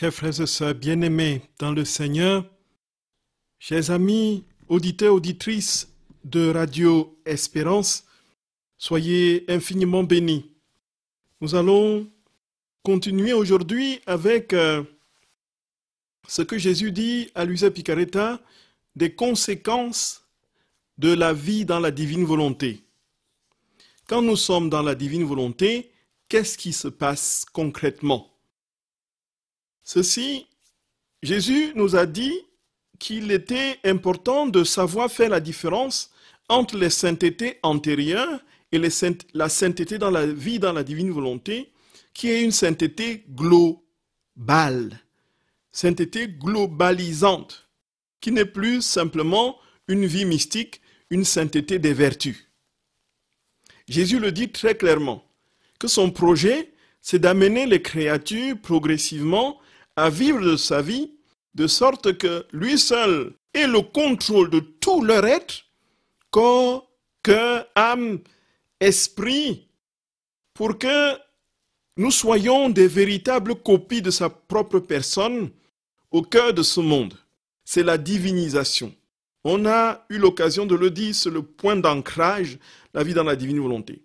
chers frères et sœurs bien-aimés dans le Seigneur, chers amis, auditeurs, auditrices de Radio Espérance, soyez infiniment bénis. Nous allons continuer aujourd'hui avec euh, ce que Jésus dit à Luisa Picaretta des conséquences de la vie dans la divine volonté. Quand nous sommes dans la divine volonté, qu'est-ce qui se passe concrètement Ceci, Jésus nous a dit qu'il était important de savoir faire la différence entre les saintetés antérieures et la sainteté dans la vie, dans la divine volonté, qui est une sainteté globale, sainteté globalisante, qui n'est plus simplement une vie mystique, une sainteté des vertus. Jésus le dit très clairement, que son projet, c'est d'amener les créatures progressivement à vivre de sa vie de sorte que lui seul ait le contrôle de tout leur être, corps, cœur, âme, esprit, pour que nous soyons des véritables copies de sa propre personne au cœur de ce monde. C'est la divinisation. On a eu l'occasion de le dire, c'est le point d'ancrage, la vie dans la divine volonté.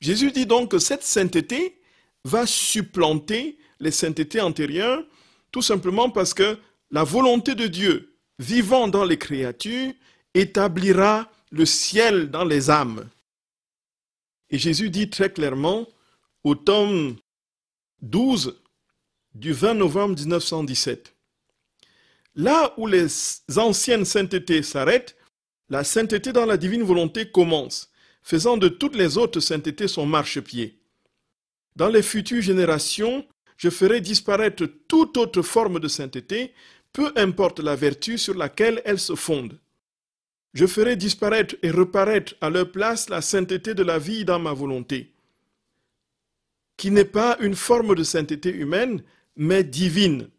Jésus dit donc que cette sainteté va supplanter les saintetés antérieures tout simplement parce que la volonté de Dieu vivant dans les créatures établira le ciel dans les âmes. Et Jésus dit très clairement au tome 12 du 20 novembre 1917, Là où les anciennes saintetés s'arrêtent, la sainteté dans la divine volonté commence, faisant de toutes les autres saintetés son marchepied. Dans les futures générations, je ferai disparaître toute autre forme de sainteté, peu importe la vertu sur laquelle elle se fonde. Je ferai disparaître et reparaître à leur place la sainteté de la vie dans ma volonté, qui n'est pas une forme de sainteté humaine, mais divine.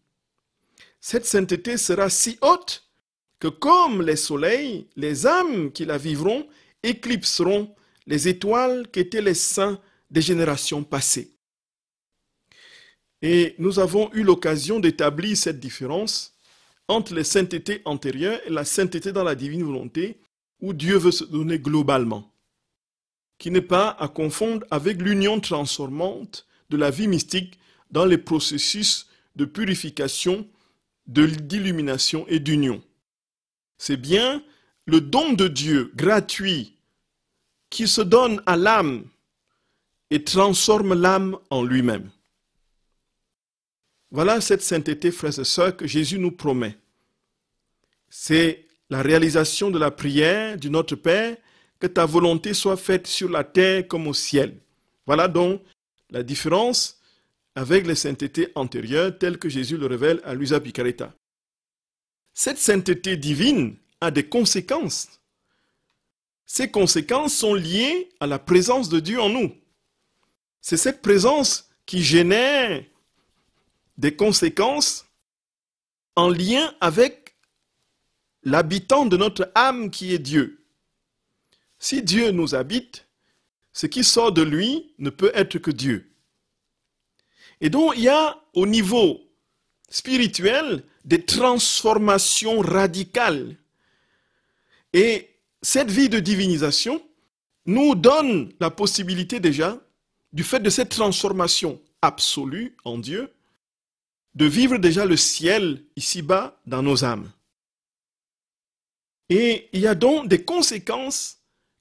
Cette sainteté sera si haute que comme les soleils, les âmes qui la vivront éclipseront les étoiles qu'étaient les saints des générations passées. Et nous avons eu l'occasion d'établir cette différence entre les saintetés antérieures et la sainteté dans la divine volonté, où Dieu veut se donner globalement, qui n'est pas à confondre avec l'union transformante de la vie mystique dans les processus de purification, d'illumination et d'union. C'est bien le don de Dieu gratuit qui se donne à l'âme et transforme l'âme en lui-même. Voilà cette sainteté, frères et sœurs, que Jésus nous promet. C'est la réalisation de la prière du Notre Père, que ta volonté soit faite sur la terre comme au ciel. Voilà donc la différence avec les saintetés antérieures telles que Jésus le révèle à Luisa Picareta. Cette sainteté divine a des conséquences. Ces conséquences sont liées à la présence de Dieu en nous. C'est cette présence qui génère des conséquences en lien avec l'habitant de notre âme qui est Dieu. Si Dieu nous habite, ce qui sort de lui ne peut être que Dieu. Et donc il y a au niveau spirituel des transformations radicales. Et cette vie de divinisation nous donne la possibilité déjà, du fait de cette transformation absolue en Dieu, de vivre déjà le ciel ici-bas dans nos âmes. Et il y a donc des conséquences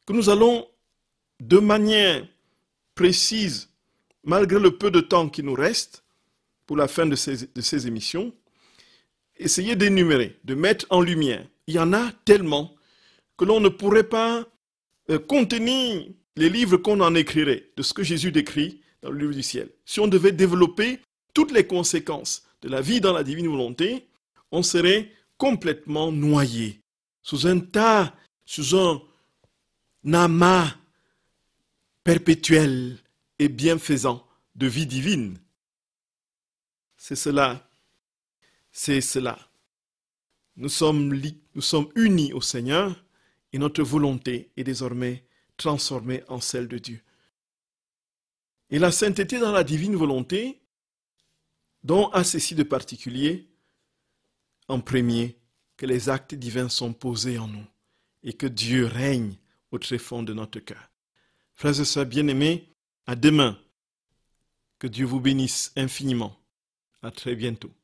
que nous allons, de manière précise, malgré le peu de temps qui nous reste pour la fin de ces, émissions, essayer d'énumérer, de mettre en lumière. Il y en a tellement que l'on ne pourrait pas euh, contenir les livres qu'on en écrirait, de ce que Jésus décrit dans le livre du ciel. Si on devait développer toutes les conséquences de la vie dans la divine volonté, on serait complètement noyé sous un tas, sous un amas perpétuel et bienfaisant de vie divine. C'est cela. C'est cela. Nous sommes, nous sommes unis au Seigneur et notre volonté est désormais transformée en celle de Dieu. Et la sainteté dans la divine volonté dont à ceci de particulier, en premier, que les actes divins sont posés en nous et que Dieu règne au tréfonds de notre cœur. Frères et sœurs bien-aimés, à demain. Que Dieu vous bénisse infiniment. À très bientôt.